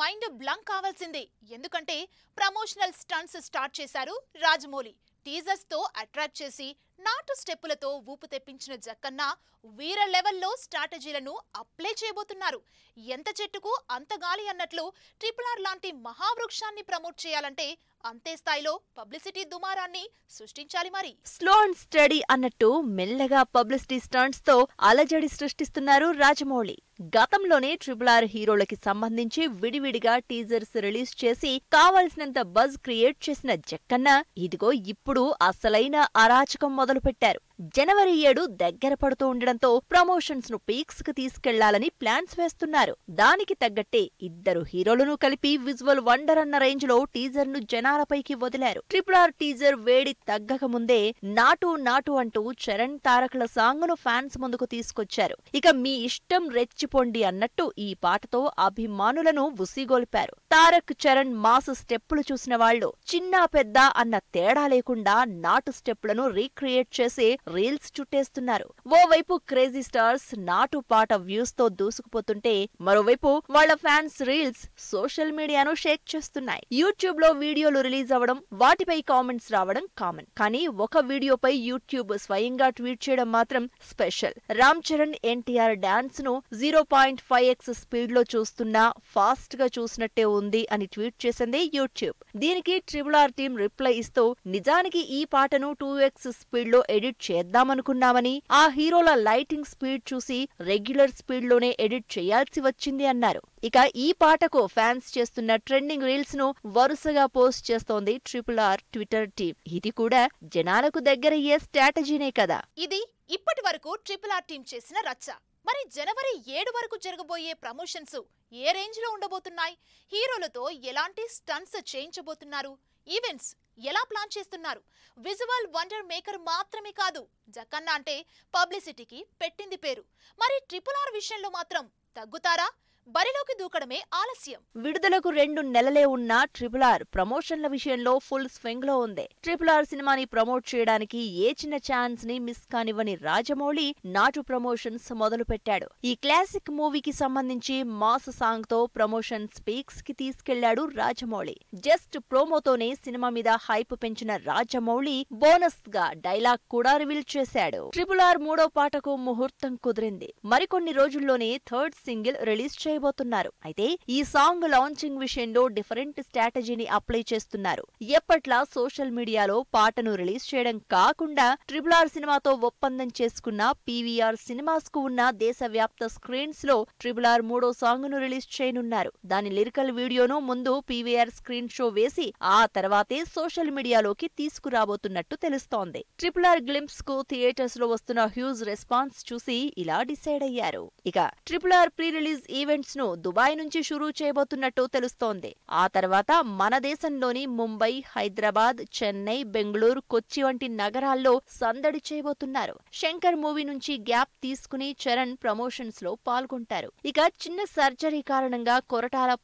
mind బ్లంక్ కావాల్సిందే ఎందుకంటే promotional stunts start చేశారు రాజమౌళి టీజర్స్తో అట్రాక్ట్ చేసి నాటు స్టెప్పులతో ఊపు తెప్పించిన జక్కన్న వీర లెవెల్లో స్ట్రాటజీలను అప్లై చేయబోతున్నారు ఎంత చెట్టుకు అంత గాలి అన్నట్లు ట్రిపుల్ ఆర్ లాంటి మహావృక్షాన్ని ప్రమోట్ చేయాలంటే అంతే స్థాయిలో పబ్లిసిటీ దుమారాన్ని సృష్టించాలి మరి స్లో అండ్ స్టడీ అన్నట్టు మెల్లగా పబ్లిసిటీ స్టాండ్స్ తో అలజడి సృష్టిస్తున్నారు రాజమౌళి గతంలోనే ట్రిపుల్ ఆర్ హీరోలకి సంబంధించి విడివిడిగా టీజర్స్ రిలీజ్ చేసి కావలసినంత బజ్ క్రియేట్ చేసిన జక్కన్న ఇదిగో ఇప్పుడు అసలైన అరాచకం మొదలు మొదలుపెట్టారు జనవరి ఏడు దగ్గర పడుతూ ఉండడంతో ప్రమోషన్స్ ను పీక్స్ కు తీసుకెళ్లాలని ప్లాన్స్ వేస్తున్నారు దానికి తగ్గట్టే ఇద్దరు హీరోలను కలిపి విజువల్ వండర్ అన్న రేంజ్ లో టీజర్ ను జనాలపైకి వదిలారు ట్రిపుల్ ఆర్ టీజర్ వేడి తగ్గక ముందే నాటు నాటు అంటూ చరణ్ తారకుల సాంగ్ ను ఫ్యాన్స్ ముందుకు తీసుకొచ్చారు ఇక మీ ఇష్టం రెచ్చిపోండి అన్నట్టు ఈ పాటతో అభిమానులను ఉసిగొల్పారు తారక్ చరణ్ మాస్ స్టెప్పులు చూసిన వాళ్ళు చిన్న పెద్ద అన్న తేడా లేకుండా నాటు స్టెప్పులను రీక్రియేట్ చేసే రీల్స్ చుట్టేస్తున్నారు ఓవైపు క్రేజీ స్టార్స్ నాటు పాట వ్యూస్ తో దూసుకుపోతుంటే మరోవైపు వాళ్ల ఫ్యాన్స్ రీల్స్ సోషల్ మీడియాను షేక్ చేస్తున్నాయి యూట్యూబ్ లో వీడియోలు రిలీజ్ అవ్వడం వాటిపై కామెంట్స్ రావడం కామన్ కానీ ఒక వీడియోపై యూట్యూబ్ స్వయంగా ట్వీట్ చేయడం మాత్రం special Ram Charan NTR dance ను zero point five x speed లో చూస్తున్నా ఫాస్ట్ గా చూసినట్టే ఉంది అని ట్వీట్ చేసింది యూట్యూబ్ దీనికి ట్రిబుల్ ఆర్ టీం రిప్లై ఇస్తూ నిజానికి ఈ పాటను టూ ఎక్స్ స్పీడ్ లో ఎడిట్ చేయాలి చేద్దామనుకున్నామని ఆ హీరోల లైటింగ్ స్పీడ్ చూసి రెగ్యులర్ స్పీడ్లోనే ఎడిట్ చేయాల్సి వచ్చింది అన్నారు ఇక ఈ పాటకు ఫ్యాన్స్ చేస్తున్న ట్రెండింగ్ రీల్స్ ను వరుసగా పోస్ట్ చేస్తోంది ట్రిపుల్ ఆర్ ట్విట్టర్ టీం ఇది కూడా జనాలకు దగ్గరయ్యే స్ట్రాటజీనే కదా ఇది ఇప్పటి వరకు ట్రిపుల్ ఆర్ టీం చేసిన రచ్చ మరి జనవరి ఏడు వరకు జరగబోయే ప్రమోషన్స్ ఏ రేంజ్ లో ఉండబోతున్నాయి హీరోలతో ఎలాంటి స్టన్స్ చేయించబోతున్నారు ఈవెంట్స్ ఎలా ప్లాన్ చేస్తున్నారు విజువల్ వండర్ మేకర్ మాత్రమే కాదు జక్కన్న అంటే పబ్లిసిటీకి పెట్టింది పేరు మరి ట్రిపుల్ ఆర్ విషయంలో మాత్రం తగ్గుతారా బరిలోకి దూకడమే ఆలస్యం విడుదలకు రెండు నెలలే ఉన్న ట్రిపుల్ ఆర్ ప్రమోషన్ల విషయంలో ఫుల్ స్వింగ్ లో ఉంది ట్రిపుల్ ఆర్ సినిమాని ప్రమోట్ చేయడానికి ఏ చిన్న ఛాన్స్ ని మిస్ కానివ్వని రాజమౌళి నాటు ప్రమోషన్స్ మొదలు పెట్టాడు ఈ క్లాసిక్ మూవీకి సంబంధించి మాస్ సాంగ్ తో ప్రమోషన్ స్పీక్స్ కి తీసుకెళ్లాడు రాజమౌళి జస్ట్ ప్రోమోతోనే సినిమా మీద హైప్ పెంచిన రాజమౌళి బోనస్ గా డైలాగ్ కూడా రివీల్ చేశాడు ట్రిపుల్ ఆర్ మూడో పాటకు ముహూర్తం కుదిరింది మరికొన్ని రోజుల్లోనే థర్డ్ సింగిల్ రిలీజ్ చేయ మారిపోతున్నారు అయితే ఈ సాంగ్ లాంచింగ్ విషయంలో డిఫరెంట్ స్ట్రాటజీని అప్లై చేస్తున్నారు ఎప్పట్లా సోషల్ మీడియాలో పాటను రిలీజ్ చేయడం కాకుండా ట్రిపుల్ ఆర్ సినిమాతో ఒప్పందం చేసుకున్న పీవీఆర్ సినిమాస్ కు ఉన్న దేశవ్యాప్త స్క్రీన్స్ లో ట్రిపుల్ ఆర్ మూడో సాంగ్ ను రిలీజ్ చేయనున్నారు దాని లిరికల్ వీడియోను ముందు పీవీఆర్ స్క్రీన్ షో వేసి ఆ తర్వాతే సోషల్ మీడియాలోకి తీసుకురాబోతున్నట్టు తెలుస్తోంది ట్రిపుల్ ఆర్ గ్లింప్స్ కు థియేటర్స్ లో వస్తున్న హ్యూజ్ రెస్పాన్స్ చూసి ఇలా డిసైడ్ అయ్యారు ఇక triple R pre release event events ను దుబాయ్ నుంచి షురూ చేయబోతున్నట్టు తెలుస్తోంది ఆ తర్వాత మన దేశంలోని ముంబై హైదరాబాద్ చెన్నై బెంగళూరు కొచ్చి వంటి నగరాల్లో సందడి చేయబోతున్నారు శంకర్ మూవీ నుంచి గ్యాప్ తీసుకుని చరణ్ ప్రమోషన్స్ లో పాల్గొంటారు ఇక చిన్న సర్జరీ కారణంగా కొరటాల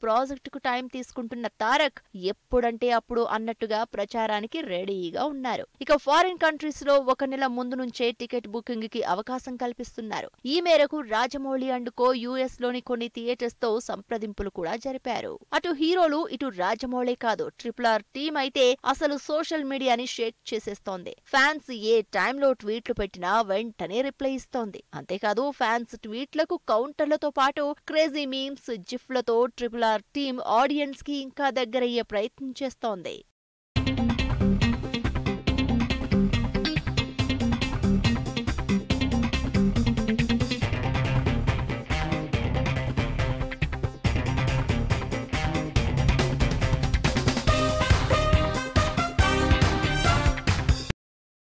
కు టైం తీసుకుంటున్న తారక్ ఎప్పుడంటే అప్పుడు అన్నట్టుగా ప్రచారానికి రెడీగా ఉన్నారు ఇక ఫారిన్ కంట్రీస్ లో ఒక నెల ముందు నుంచే టికెట్ బుకింగ్ కి అవకాశం కల్పిస్తున్నారు ఈ మేరకు రాజమౌళి అండ్ కో యుఎస్ లోని కొన్ని థియేటర్స్ తో సంప్రదింపులు కూడా జరిపారు అటు హీరోలు ఇటు రాజమౌళే కాదు ట్రిపుల్ ఆర్ టీమ్ అయితే అసలు సోషల్ మీడియాని షేక్ చేసేస్తోంది ఫ్యాన్స్ ఏ టైంలో ట్వీట్లు పెట్టినా వెంటనే రిప్లై ఇస్తోంది అంతేకాదు ఫ్యాన్స్ ట్వీట్లకు కౌంటర్లతో పాటు క్రేజీ మీమ్స్ జిఫ్లతో ట్రిపుల్ ఆర్ టీమ్ ఆడియన్స్ కి ఇంకా దగ్గరయ్యే ప్రయత్నం చేస్తోంది